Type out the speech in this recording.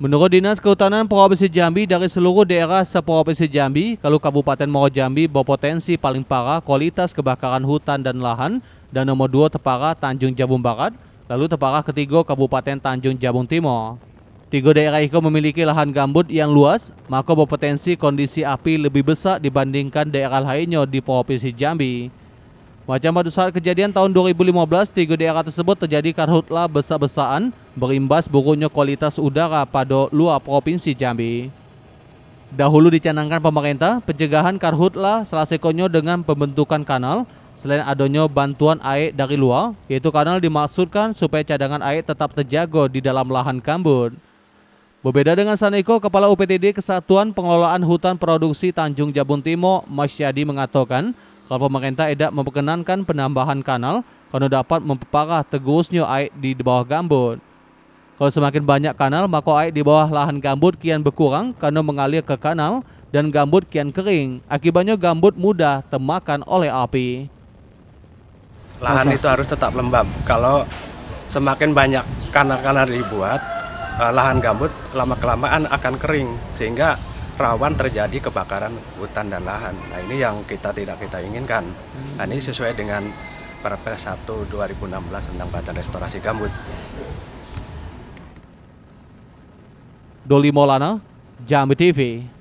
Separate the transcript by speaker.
Speaker 1: Menurut Dinas Kehutanan Provinsi Jambi dari seluruh daerah se se-Provinsi Jambi, kalau Kabupaten Moro Jambi berpotensi paling parah kualitas kebakaran hutan dan lahan dan nomor dua terparah Tanjung Jabung Barat, lalu terparah ketiga Kabupaten Tanjung Jabung Timur. Tiga daerah itu memiliki lahan gambut yang luas, maka berpotensi kondisi api lebih besar dibandingkan daerah lainnya di Provinsi Jambi. Macam pada saat kejadian tahun 2015 di daerah tersebut terjadi karhutla besar besaran berimbas buruknya kualitas udara pada luar provinsi Jambi. Dahulu dicanangkan pemerintah pencegahan karhutla salah sekonya dengan pembentukan kanal selain adanya bantuan air dari luar, yaitu kanal dimaksudkan supaya cadangan air tetap terjaga di dalam lahan gambut. Berbeda dengan Saneko, Kepala UPTD Kesatuan Pengelolaan Hutan Produksi Tanjung Jabung Timur, Masyadi mengatakan, kalau pemerintah tidak memperkenankan penambahan kanal, karena dapat memperparah tegusnya air di bawah gambut. Kalau semakin banyak kanal, maka air di bawah lahan gambut kian berkurang karena mengalir ke kanal dan gambut kian kering. Akibatnya gambut mudah termakan oleh api.
Speaker 2: Lahan itu harus tetap lembab. Kalau semakin banyak kanal-kanal dibuat, eh, lahan gambut lama-kelamaan akan kering sehingga rawan terjadi kebakaran hutan dan lahan. Nah ini yang kita tidak kita inginkan. Hmm. Nah ini sesuai dengan Perpres 1 2016 tentang badan restorasi gambut.
Speaker 1: Doli Molana, Jambi TV.